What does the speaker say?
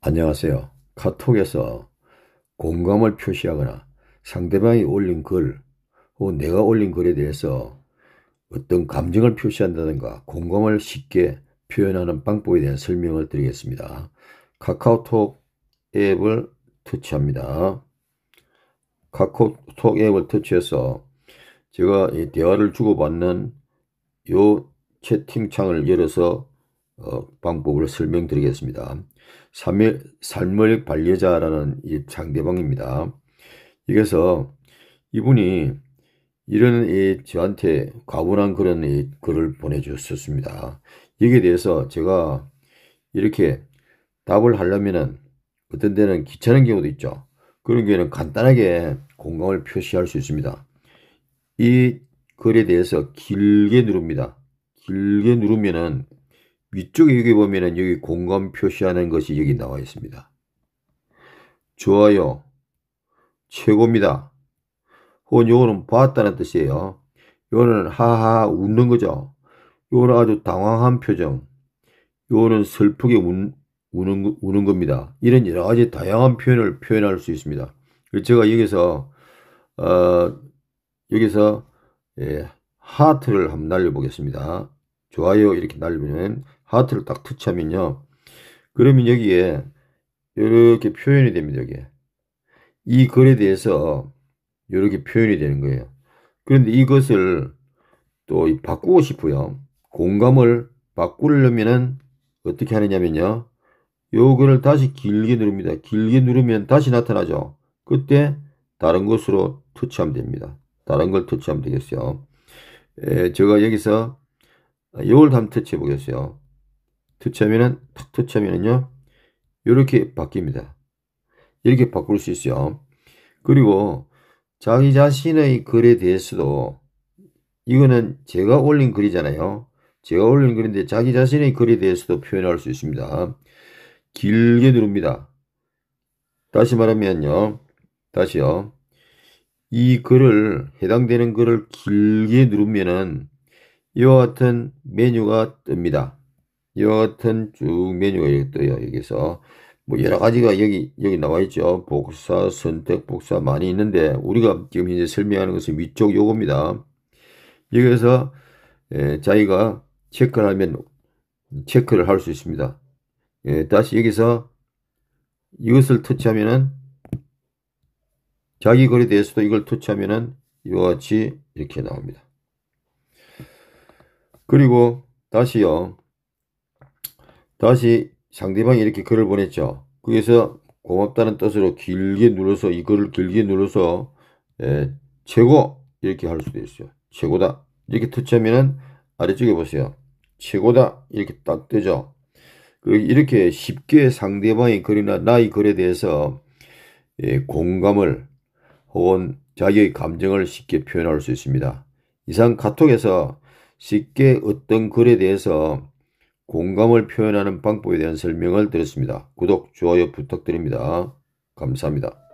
안녕하세요. 카톡에서 공감을 표시하거나 상대방이 올린 글 혹은 내가 올린 글에 대해서 어떤 감정을 표시한다든가 공감을 쉽게 표현하는 방법에 대한 설명을 드리겠습니다. 카카오톡 앱을 터치합니다. 카카오톡 앱을 터치해서 제가 대화를 주고받는 요 채팅창을 열어서 어, 방법을 설명드리겠습니다. 삶의, 삶을 관리자라는이 상대방입니다. 이래서 이분이 이런 이 저한테 과분한 그런 이 글을 보내주셨습니다. 여기에 대해서 제가 이렇게 답을 하려면은 어떤 데는 귀찮은 경우도 있죠. 그런 경우에는 간단하게 공감을 표시할 수 있습니다. 이 글에 대해서 길게 누릅니다. 길게 누르면은 위쪽에 여기 보면은 여기 공간 표시하는 것이 여기 나와 있습니다. 좋아요. 최고입니다. 혹은 요거는 봤다는 뜻이에요. 요거는 하하 웃는 거죠. 요거는 아주 당황한 표정. 요거는 슬프게 운, 우는, 우는 겁니다. 이런 여러 가지 다양한 표현을 표현할 수 있습니다. 제가 여기서, 어, 여기서, 예, 하트를 한번 날려보겠습니다. 좋아요 이렇게 날리면 하트를 딱 터치하면요. 그러면 여기에 이렇게 표현이 됩니다. 여기에. 이 글에 대해서 이렇게 표현이 되는 거예요. 그런데 이것을 또 바꾸고 싶어요. 공감을 바꾸려면은 어떻게 하느냐면요. 요거를 다시 길게 누릅니다. 길게 누르면 다시 나타나죠. 그때 다른 것으로 터치하면 됩니다. 다른 걸 터치하면 되겠어요. 에, 제가 여기서 요걸 한번 터치해 보겠어요. 투첩에는 탁 투첩에는요. 이렇게 바뀝니다. 이렇게 바꿀 수 있어요. 그리고 자기 자신의 글에 대해서도 이거는 제가 올린 글이잖아요. 제가 올린 글인데 자기 자신의 글에 대해서도 표현할 수 있습니다. 길게 누릅니다. 다시 말하면요. 다시요. 이 글을 해당되는 글을 길게 누르면은 이와 같은 메뉴가 뜹니다. 여하튼 쭉 메뉴가 떠요. 여기서 뭐 여러 네. 가지가 여기 여기 나와 있죠. 복사, 선택, 복사 많이 있는데 우리가 지금 이제 설명하는 것은 위쪽 요겁니다. 여기서 에 예, 에, 자기가 체크를 하면 체크를 할 수 있습니다. 에, 예, 다시 여기서 이것을 터치하면은 자기 거리에 대해서도 이걸 터치하면은 이와 같이 이렇게 나옵니다. 그리고 다시요. 다시 상대방이 이렇게 글을 보냈죠. 거기서 고맙다는 뜻으로 길게 눌러서 이 글을 길게 눌러서 예, 최고 이렇게 할 수도 있어요. 최고다 이렇게 터치하면 아래쪽에 보세요. 최고다 이렇게 딱 되죠. 그리고 이렇게 쉽게 상대방의 글이나 나의 글에 대해서 예, 공감을 혹은 자기의 감정을 쉽게 표현할 수 있습니다. 이상 카톡에서 쉽게 어떤 글에 대해서 공감을 표현하는 방법에 대한 설명을 드렸습니다. 구독, 좋아요 부탁드립니다. 감사합니다.